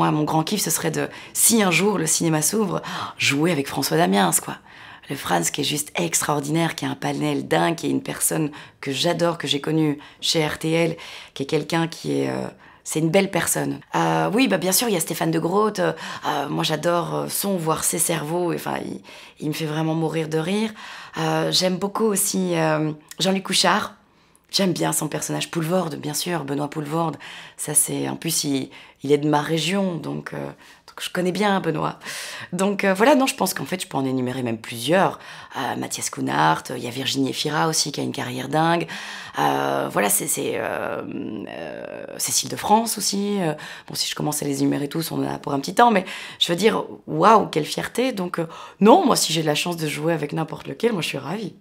moi, mon grand kiff, ce serait de, si un jour le cinéma s'ouvre, jouer avec François Damiens, quoi. Le Franz qui est juste extraordinaire, qui a un panel dingue, qui est une personne que j'adore, que j'ai connue chez RTL, qui est quelqu'un qui est... Euh, c'est une belle personne. Euh, oui, bah bien sûr, il y a Stéphane de Groot. Euh, moi, j'adore son, voir ses cerveaux. Enfin, il, il, me fait vraiment mourir de rire. J'aime beaucoup aussi Jean-Luc Couchard J'aime bien son personnage Poulvorde, bien sûr, Benoît Poulvorde. Ça, c'est en plus il, il, est de ma région, donc, euh, je connais bien Benoît. Donc euh, voilà, non, je pense qu'en fait, je peux en énumérer même plusieurs. Euh, Mathias Cunard, il y a Virginie Fira aussi qui a une carrière dingue. voilà, c'est Cécile de France aussi. bon, si je commence à les énumérer tous, on en a pour un petit temps, mais je veux dire, waouh, quelle fierté. Donc non, moi, si j'ai de la chance de jouer avec n'importe lequel, moi, je suis ravie.